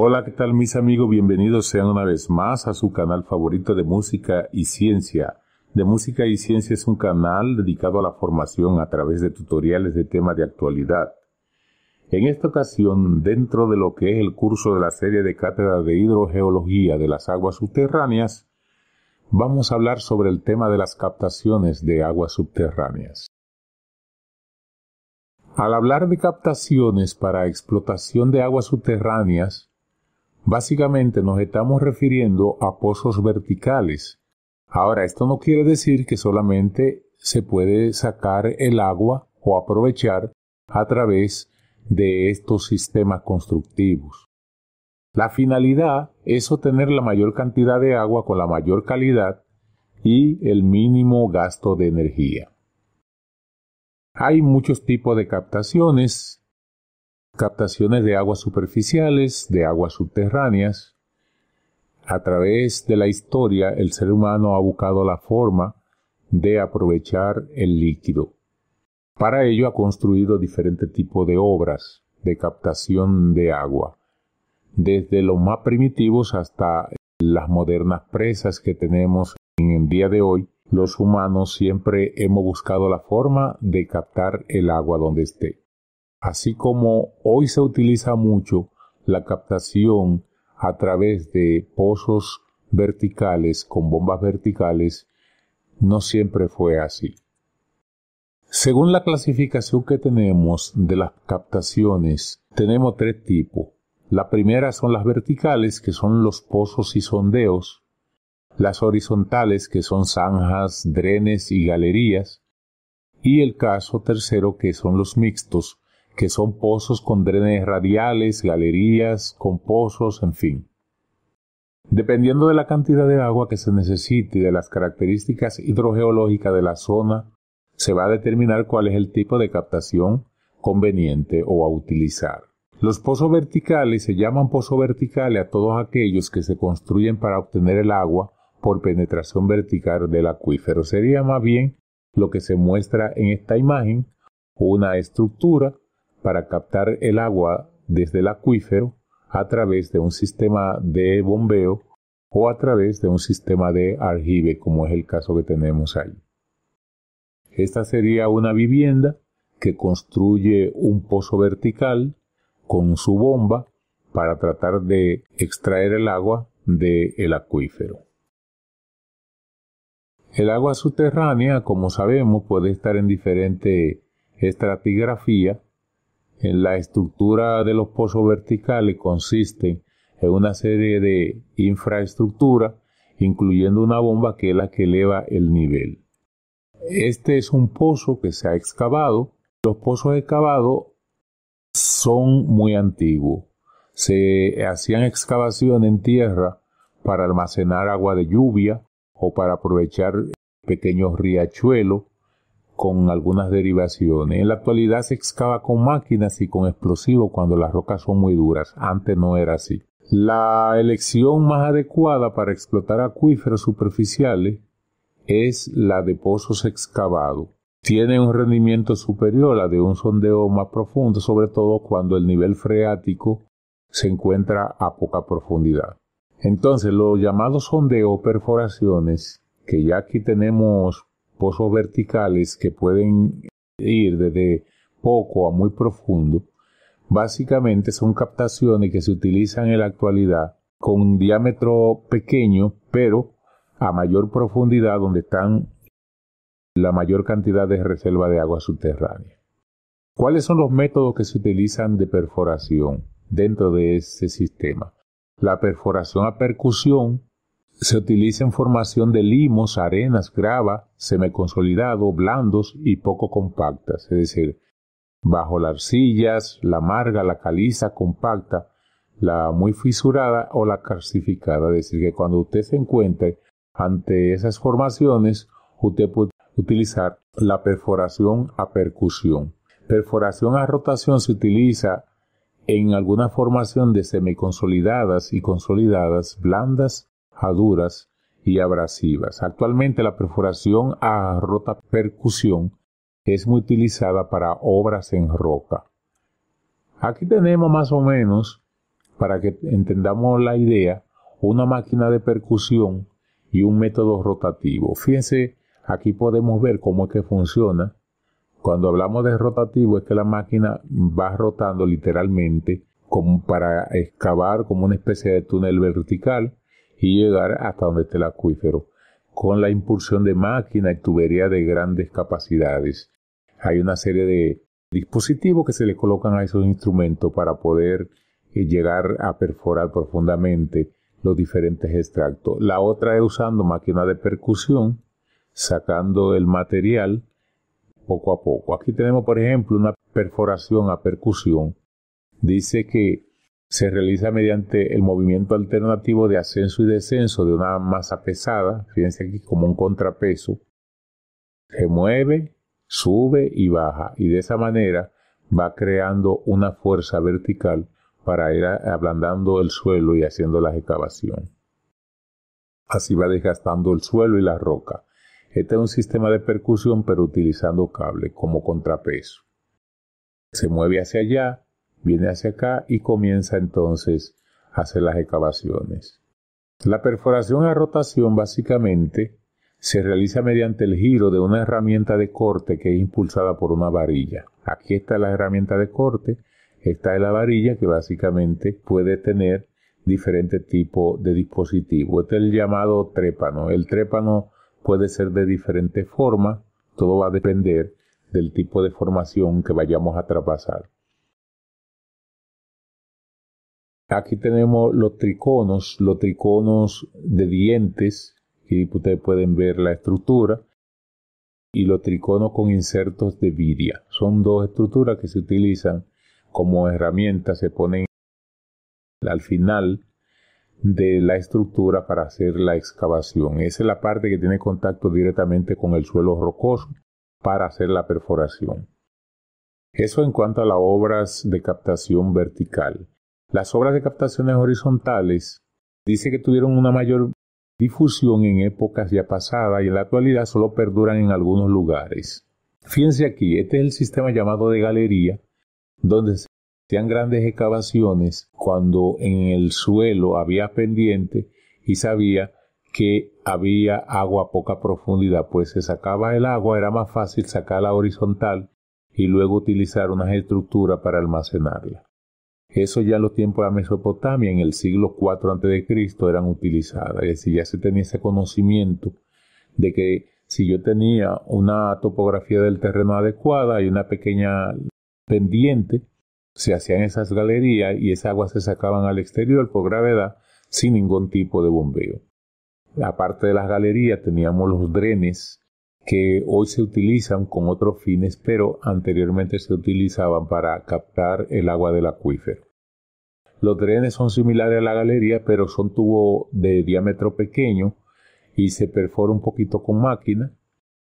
Hola, ¿qué tal mis amigos? Bienvenidos sean una vez más a su canal favorito de música y ciencia. De música y ciencia es un canal dedicado a la formación a través de tutoriales de tema de actualidad. En esta ocasión, dentro de lo que es el curso de la serie de cátedra de hidrogeología de las aguas subterráneas, vamos a hablar sobre el tema de las captaciones de aguas subterráneas. Al hablar de captaciones para explotación de aguas subterráneas, Básicamente nos estamos refiriendo a pozos verticales. Ahora, esto no quiere decir que solamente se puede sacar el agua o aprovechar a través de estos sistemas constructivos. La finalidad es obtener la mayor cantidad de agua con la mayor calidad y el mínimo gasto de energía. Hay muchos tipos de captaciones captaciones de aguas superficiales, de aguas subterráneas. A través de la historia, el ser humano ha buscado la forma de aprovechar el líquido. Para ello ha construido diferentes tipos de obras de captación de agua, desde los más primitivos hasta las modernas presas que tenemos en el día de hoy. Los humanos siempre hemos buscado la forma de captar el agua donde esté así como hoy se utiliza mucho la captación a través de pozos verticales con bombas verticales, no siempre fue así. Según la clasificación que tenemos de las captaciones, tenemos tres tipos. La primera son las verticales, que son los pozos y sondeos, las horizontales, que son zanjas, drenes y galerías, y el caso tercero, que son los mixtos, que son pozos con drenes radiales, galerías, con pozos, en fin. Dependiendo de la cantidad de agua que se necesite y de las características hidrogeológicas de la zona, se va a determinar cuál es el tipo de captación conveniente o a utilizar. Los pozos verticales se llaman pozos verticales a todos aquellos que se construyen para obtener el agua por penetración vertical del acuífero. Sería más bien lo que se muestra en esta imagen, una estructura para captar el agua desde el acuífero a través de un sistema de bombeo o a través de un sistema de aljibe, como es el caso que tenemos ahí. Esta sería una vivienda que construye un pozo vertical con su bomba para tratar de extraer el agua del el acuífero. El agua subterránea, como sabemos, puede estar en diferente estratigrafía la estructura de los pozos verticales consiste en una serie de infraestructura, incluyendo una bomba que es la que eleva el nivel. Este es un pozo que se ha excavado. Los pozos excavados son muy antiguos. Se hacían excavaciones en tierra para almacenar agua de lluvia o para aprovechar pequeños riachuelos con algunas derivaciones. En la actualidad se excava con máquinas y con explosivos cuando las rocas son muy duras. Antes no era así. La elección más adecuada para explotar acuíferos superficiales es la de pozos excavados. Tiene un rendimiento superior a de un sondeo más profundo, sobre todo cuando el nivel freático se encuentra a poca profundidad. Entonces, los llamados sondeo perforaciones, que ya aquí tenemos pozos verticales que pueden ir desde poco a muy profundo, básicamente son captaciones que se utilizan en la actualidad con un diámetro pequeño, pero a mayor profundidad donde están la mayor cantidad de reserva de agua subterránea. ¿Cuáles son los métodos que se utilizan de perforación dentro de este sistema? La perforación a percusión, se utiliza en formación de limos, arenas, grava, semiconsolidado, blandos y poco compactas, es decir, bajo las arcillas, la marga, la caliza compacta, la muy fisurada o la calcificada. Es decir, que cuando usted se encuentre ante esas formaciones, usted puede utilizar la perforación a percusión. Perforación a rotación se utiliza en alguna formación de semiconsolidadas y consolidadas, blandas duras y abrasivas. Actualmente la perforación a rota percusión es muy utilizada para obras en roca. Aquí tenemos más o menos, para que entendamos la idea, una máquina de percusión y un método rotativo. Fíjense, aquí podemos ver cómo es que funciona. Cuando hablamos de rotativo es que la máquina va rotando literalmente como para excavar como una especie de túnel vertical y llegar hasta donde está el acuífero, con la impulsión de máquina y tubería de grandes capacidades. Hay una serie de dispositivos que se le colocan a esos instrumentos para poder eh, llegar a perforar profundamente los diferentes extractos. La otra es usando máquina de percusión, sacando el material poco a poco. Aquí tenemos, por ejemplo, una perforación a percusión. Dice que se realiza mediante el movimiento alternativo de ascenso y descenso de una masa pesada, fíjense aquí como un contrapeso, se mueve, sube y baja y de esa manera va creando una fuerza vertical para ir ablandando el suelo y haciendo la excavaciones. Así va desgastando el suelo y la roca. Este es un sistema de percusión pero utilizando cable como contrapeso. Se mueve hacia allá, viene hacia acá y comienza entonces a hacer las excavaciones. La perforación a rotación básicamente se realiza mediante el giro de una herramienta de corte que es impulsada por una varilla. Aquí está la herramienta de corte, esta es la varilla que básicamente puede tener diferentes tipos de dispositivo. Este es el llamado trépano. El trépano puede ser de diferente forma. todo va a depender del tipo de formación que vayamos a traspasar. Aquí tenemos los triconos, los triconos de dientes, y ustedes pueden ver la estructura, y los triconos con insertos de vidia. Son dos estructuras que se utilizan como herramientas, se ponen al final de la estructura para hacer la excavación. Esa es la parte que tiene contacto directamente con el suelo rocoso para hacer la perforación. Eso en cuanto a las obras de captación vertical. Las obras de captaciones horizontales dice que tuvieron una mayor difusión en épocas ya pasadas y en la actualidad solo perduran en algunos lugares. Fíjense aquí, este es el sistema llamado de galería, donde se hacían grandes excavaciones cuando en el suelo había pendiente y sabía que había agua a poca profundidad, pues se sacaba el agua, era más fácil sacarla horizontal y luego utilizar unas estructuras para almacenarla. Eso ya en los tiempos de la Mesopotamia, en el siglo IV a.C., eran utilizadas. Es decir, ya se tenía ese conocimiento de que si yo tenía una topografía del terreno adecuada y una pequeña pendiente, se hacían esas galerías y esa agua se sacaban al exterior por gravedad sin ningún tipo de bombeo. Aparte de las galerías teníamos los drenes que hoy se utilizan con otros fines, pero anteriormente se utilizaban para captar el agua del acuífero. Los drenes son similares a la galería, pero son tubos de diámetro pequeño y se perfora un poquito con máquina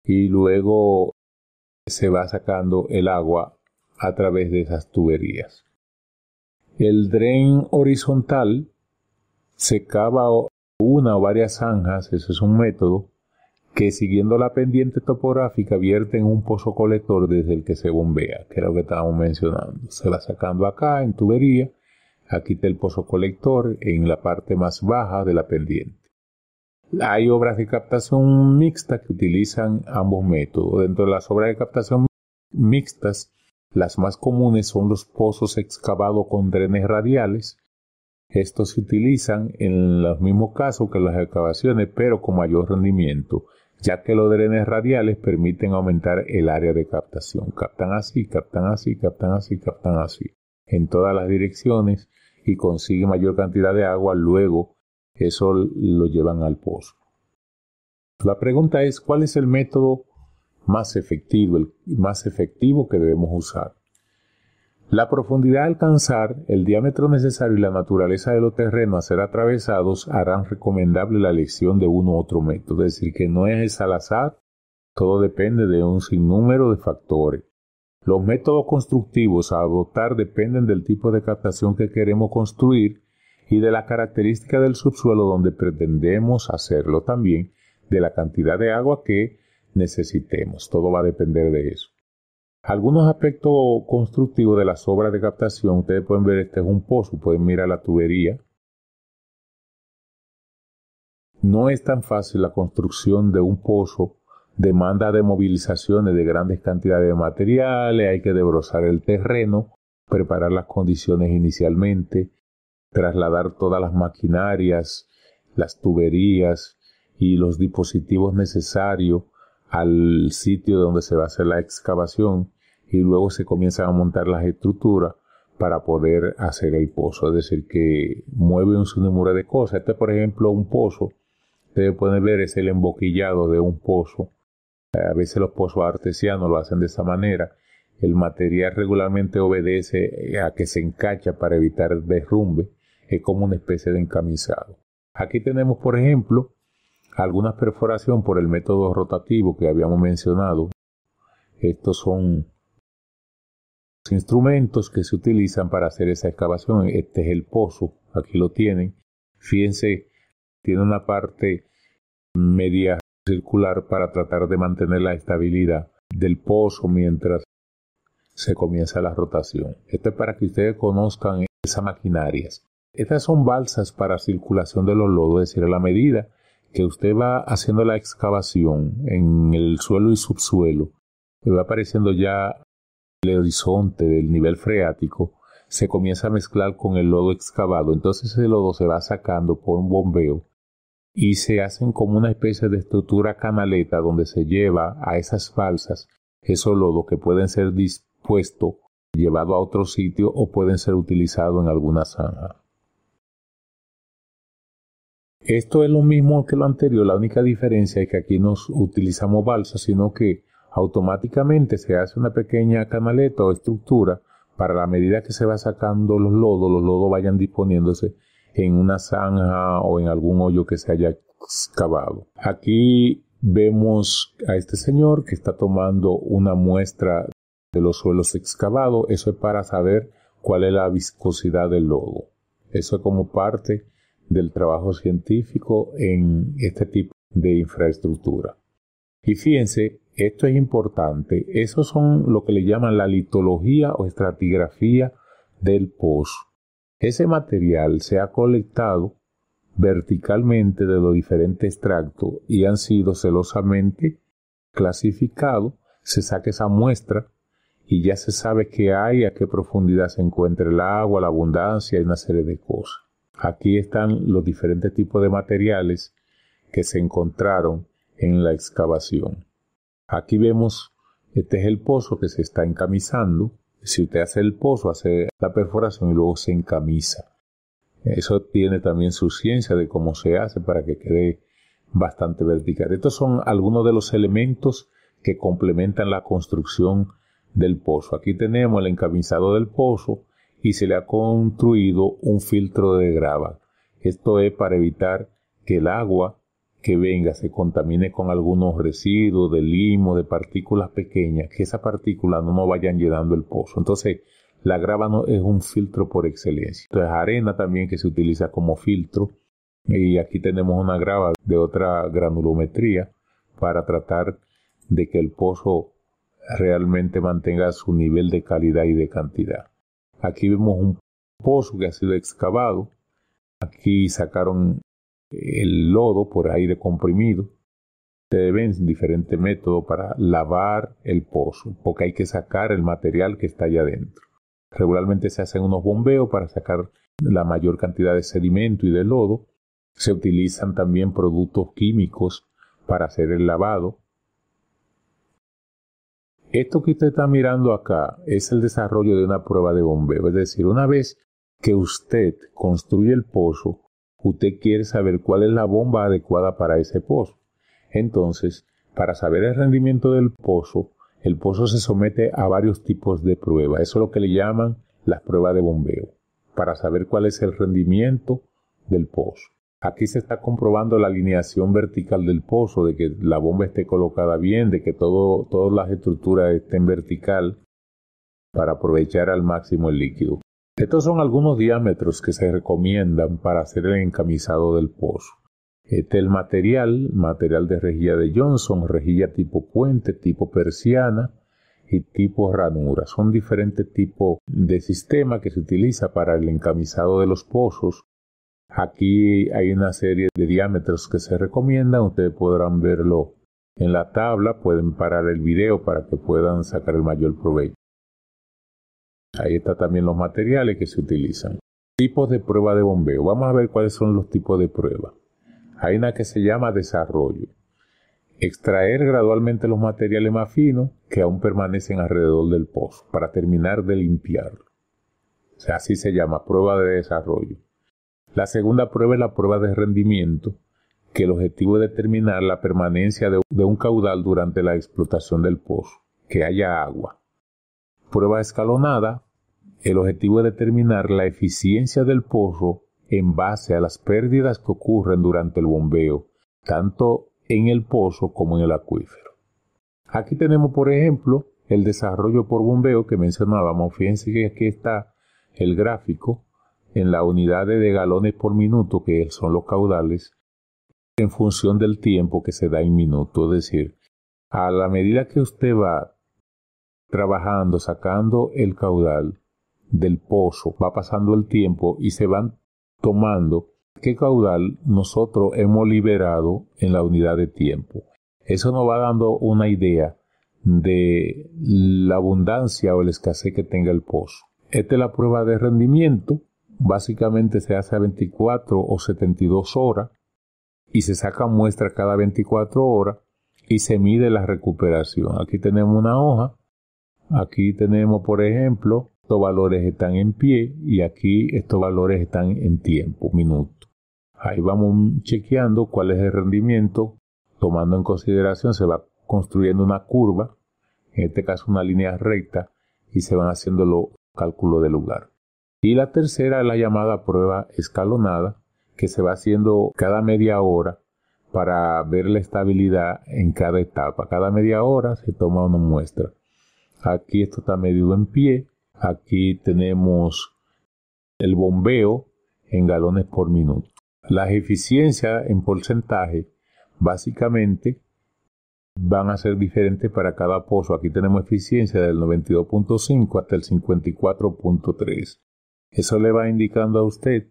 y luego se va sacando el agua a través de esas tuberías. El dren horizontal se cava una o varias zanjas, eso es un método, que siguiendo la pendiente topográfica vierte en un pozo colector desde el que se bombea, que era lo que estábamos mencionando. Se va sacando acá en tubería Aquí está el pozo colector en la parte más baja de la pendiente. Hay obras de captación mixta que utilizan ambos métodos. Dentro de las obras de captación mixtas, las más comunes son los pozos excavados con drenes radiales. Estos se utilizan en los mismos casos que las excavaciones, pero con mayor rendimiento, ya que los drenes radiales permiten aumentar el área de captación. Captan así, captan así, captan así, captan así en todas las direcciones y consigue mayor cantidad de agua, luego eso lo llevan al pozo. La pregunta es, ¿cuál es el método más efectivo, el más efectivo que debemos usar? La profundidad a alcanzar, el diámetro necesario y la naturaleza de los terrenos a ser atravesados harán recomendable la elección de uno u otro método, es decir, que no es al azar, todo depende de un sinnúmero de factores. Los métodos constructivos a adoptar dependen del tipo de captación que queremos construir y de la característica del subsuelo donde pretendemos hacerlo también, de la cantidad de agua que necesitemos. Todo va a depender de eso. Algunos aspectos constructivos de las obras de captación, ustedes pueden ver, este es un pozo, pueden mirar la tubería. No es tan fácil la construcción de un pozo demanda de movilizaciones de grandes cantidades de materiales, hay que desbrozar el terreno, preparar las condiciones inicialmente, trasladar todas las maquinarias, las tuberías y los dispositivos necesarios al sitio donde se va a hacer la excavación y luego se comienzan a montar las estructuras para poder hacer el pozo. Es decir, que mueve un número de cosas. Este, por ejemplo, un pozo. Ustedes pueden ver, es el emboquillado de un pozo a veces los pozos artesianos lo hacen de esa manera. El material regularmente obedece eh, a que se encacha para evitar el derrumbe. Es como una especie de encamisado. Aquí tenemos, por ejemplo, algunas perforación por el método rotativo que habíamos mencionado. Estos son los instrumentos que se utilizan para hacer esa excavación. Este es el pozo, aquí lo tienen. Fíjense, tiene una parte media circular para tratar de mantener la estabilidad del pozo mientras se comienza la rotación. Esto es para que ustedes conozcan esas maquinarias. Estas son balsas para circulación de los lodos, es decir, a la medida que usted va haciendo la excavación en el suelo y subsuelo, y va apareciendo ya el horizonte del nivel freático, se comienza a mezclar con el lodo excavado. Entonces el lodo se va sacando por un bombeo y se hacen como una especie de estructura canaleta donde se lleva a esas balsas, esos lodos que pueden ser dispuestos, llevados a otro sitio o pueden ser utilizados en alguna zanja. Esto es lo mismo que lo anterior, la única diferencia es que aquí no utilizamos balsas, sino que automáticamente se hace una pequeña canaleta o estructura para la medida que se va sacando los lodos, los lodos vayan disponiéndose en una zanja o en algún hoyo que se haya excavado. Aquí vemos a este señor que está tomando una muestra de los suelos excavados. Eso es para saber cuál es la viscosidad del lodo. Eso es como parte del trabajo científico en este tipo de infraestructura. Y fíjense, esto es importante. Eso son lo que le llaman la litología o estratigrafía del pozo. Ese material se ha colectado verticalmente de los diferentes tractos y han sido celosamente clasificados. Se saca esa muestra y ya se sabe qué hay, a qué profundidad se encuentra el agua, la abundancia y una serie de cosas. Aquí están los diferentes tipos de materiales que se encontraron en la excavación. Aquí vemos, este es el pozo que se está encamisando si usted hace el pozo, hace la perforación y luego se encamisa. Eso tiene también su ciencia de cómo se hace para que quede bastante vertical. Estos son algunos de los elementos que complementan la construcción del pozo. Aquí tenemos el encamisado del pozo y se le ha construido un filtro de grava. Esto es para evitar que el agua que venga se contamine con algunos residuos de limo, de partículas pequeñas, que esas partículas no nos vayan llenando el pozo. Entonces, la grava no, es un filtro por excelencia. Entonces, arena también que se utiliza como filtro. Y aquí tenemos una grava de otra granulometría para tratar de que el pozo realmente mantenga su nivel de calidad y de cantidad. Aquí vemos un pozo que ha sido excavado. Aquí sacaron el lodo por aire comprimido. Se deben diferentes métodos para lavar el pozo, porque hay que sacar el material que está allá adentro. Regularmente se hacen unos bombeos para sacar la mayor cantidad de sedimento y de lodo. Se utilizan también productos químicos para hacer el lavado. Esto que usted está mirando acá es el desarrollo de una prueba de bombeo. Es decir, una vez que usted construye el pozo, usted quiere saber cuál es la bomba adecuada para ese pozo. Entonces, para saber el rendimiento del pozo, el pozo se somete a varios tipos de pruebas. Eso es lo que le llaman las pruebas de bombeo, para saber cuál es el rendimiento del pozo. Aquí se está comprobando la alineación vertical del pozo, de que la bomba esté colocada bien, de que todas las estructuras estén vertical para aprovechar al máximo el líquido. Estos son algunos diámetros que se recomiendan para hacer el encamisado del pozo. Este es el material, material de rejilla de Johnson, rejilla tipo puente, tipo persiana y tipo ranura. Son diferentes tipos de sistema que se utiliza para el encamisado de los pozos. Aquí hay una serie de diámetros que se recomiendan, ustedes podrán verlo en la tabla, pueden parar el video para que puedan sacar el mayor provecho. Ahí está también los materiales que se utilizan. Tipos de prueba de bombeo. Vamos a ver cuáles son los tipos de prueba. Hay una que se llama desarrollo. Extraer gradualmente los materiales más finos que aún permanecen alrededor del pozo para terminar de limpiarlo. así se llama prueba de desarrollo. La segunda prueba es la prueba de rendimiento, que el objetivo es determinar la permanencia de un caudal durante la explotación del pozo, que haya agua. Prueba escalonada, el objetivo es determinar la eficiencia del pozo en base a las pérdidas que ocurren durante el bombeo, tanto en el pozo como en el acuífero. Aquí tenemos, por ejemplo, el desarrollo por bombeo que mencionábamos. Fíjense que aquí está el gráfico en la unidad de galones por minuto, que son los caudales, en función del tiempo que se da en minuto. Es decir, a la medida que usted va trabajando, sacando el caudal, del pozo, va pasando el tiempo y se van tomando qué caudal nosotros hemos liberado en la unidad de tiempo. Eso nos va dando una idea de la abundancia o la escasez que tenga el pozo. Esta es la prueba de rendimiento. Básicamente se hace a 24 o 72 horas y se saca muestra cada 24 horas y se mide la recuperación. Aquí tenemos una hoja. Aquí tenemos, por ejemplo, estos valores están en pie y aquí estos valores están en tiempo, minuto. Ahí vamos chequeando cuál es el rendimiento, tomando en consideración, se va construyendo una curva, en este caso una línea recta, y se van haciendo los cálculos de lugar. Y la tercera es la llamada prueba escalonada, que se va haciendo cada media hora para ver la estabilidad en cada etapa. Cada media hora se toma una muestra. Aquí esto está medido en pie, Aquí tenemos el bombeo en galones por minuto. Las eficiencias en porcentaje básicamente van a ser diferentes para cada pozo. Aquí tenemos eficiencia del 92.5 hasta el 54.3. Eso le va indicando a usted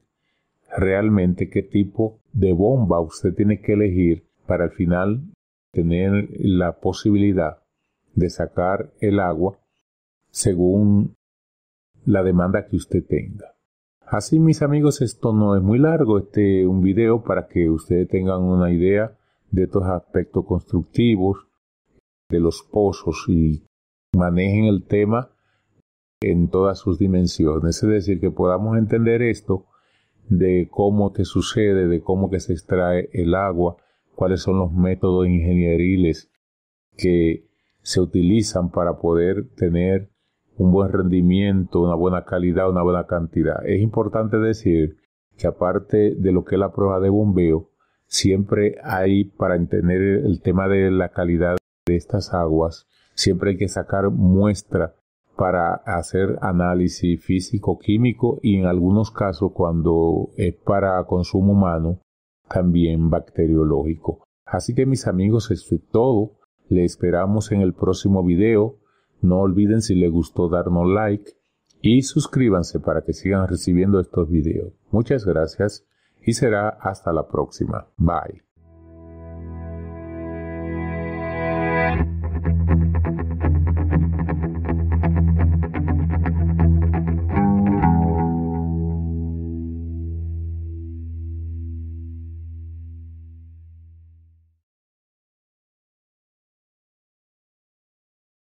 realmente qué tipo de bomba usted tiene que elegir para al final tener la posibilidad de sacar el agua según la demanda que usted tenga. Así mis amigos, esto no es muy largo, este un video para que ustedes tengan una idea de estos aspectos constructivos de los pozos y manejen el tema en todas sus dimensiones, es decir, que podamos entender esto de cómo te sucede, de cómo que se extrae el agua, cuáles son los métodos ingenieriles que se utilizan para poder tener un buen rendimiento, una buena calidad, una buena cantidad. Es importante decir que aparte de lo que es la prueba de bombeo, siempre hay para entender el tema de la calidad de estas aguas, siempre hay que sacar muestra para hacer análisis físico-químico y en algunos casos cuando es para consumo humano, también bacteriológico. Así que mis amigos, esto es todo. Le esperamos en el próximo video. No olviden si les gustó darnos like y suscríbanse para que sigan recibiendo estos videos. Muchas gracias y será hasta la próxima. Bye.